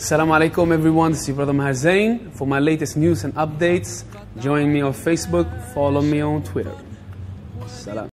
Assalamu alaikum everyone, this is Brother Maher Zain. For my latest news and updates, join me on Facebook, follow me on Twitter. Salam.